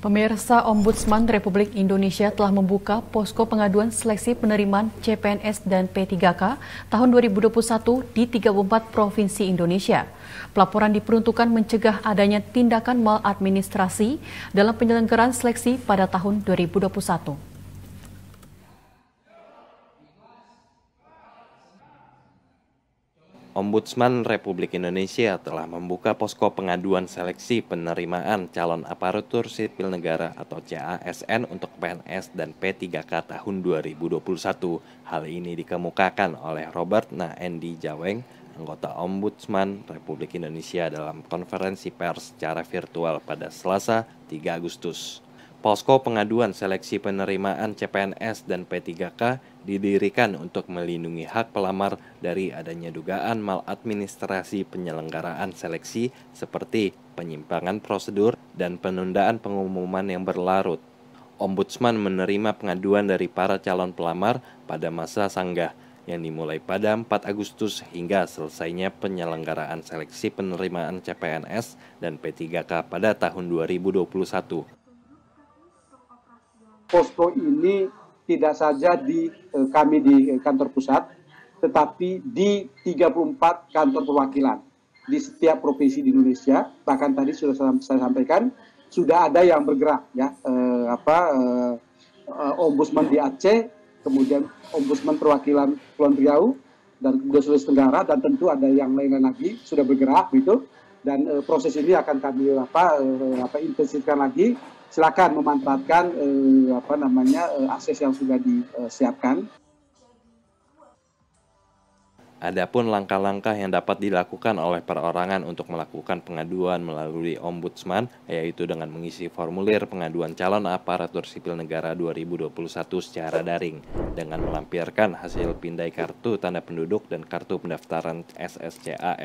Pemirsa Ombudsman Republik Indonesia telah membuka posko pengaduan seleksi penerimaan CPNS dan P3K tahun 2021 di 34 provinsi Indonesia. Pelaporan diperuntukkan mencegah adanya tindakan maladministrasi dalam penyelenggaraan seleksi pada tahun 2021. Ombudsman Republik Indonesia telah membuka posko pengaduan seleksi penerimaan calon aparatur sipil negara atau CASN untuk PNS dan P3K tahun 2021. Hal ini dikemukakan oleh Robert Naendi Jaweng, anggota Ombudsman Republik Indonesia dalam konferensi pers secara virtual pada Selasa 3 Agustus. Posko Pengaduan Seleksi Penerimaan CPNS dan P3K didirikan untuk melindungi hak pelamar dari adanya dugaan maladministrasi penyelenggaraan seleksi seperti penyimpangan prosedur dan penundaan pengumuman yang berlarut. Ombudsman menerima pengaduan dari para calon pelamar pada masa sanggah yang dimulai pada 4 Agustus hingga selesainya penyelenggaraan seleksi penerimaan CPNS dan P3K pada tahun 2021 posko ini tidak saja di eh, kami di eh, kantor pusat, tetapi di 34 kantor perwakilan di setiap provinsi di Indonesia. Bahkan tadi sudah saya sampaikan sudah ada yang bergerak ya eh, apa eh, eh ombudsman di Aceh, kemudian ombudsman perwakilan Kepulauan Riau dan kemudian Sulawesi Tenggara dan tentu ada yang lain lagi sudah bergerak gitu dan e, proses ini akan kami apa e, apa intensifkan lagi silakan memanfaatkan eh, apa namanya eh, akses yang sudah disiapkan. Adapun langkah-langkah yang dapat dilakukan oleh perorangan untuk melakukan pengaduan melalui ombudsman yaitu dengan mengisi formulir pengaduan calon aparatur sipil negara 2021 secara daring dengan melampirkan hasil pindai kartu tanda penduduk dan kartu pendaftaran SSCA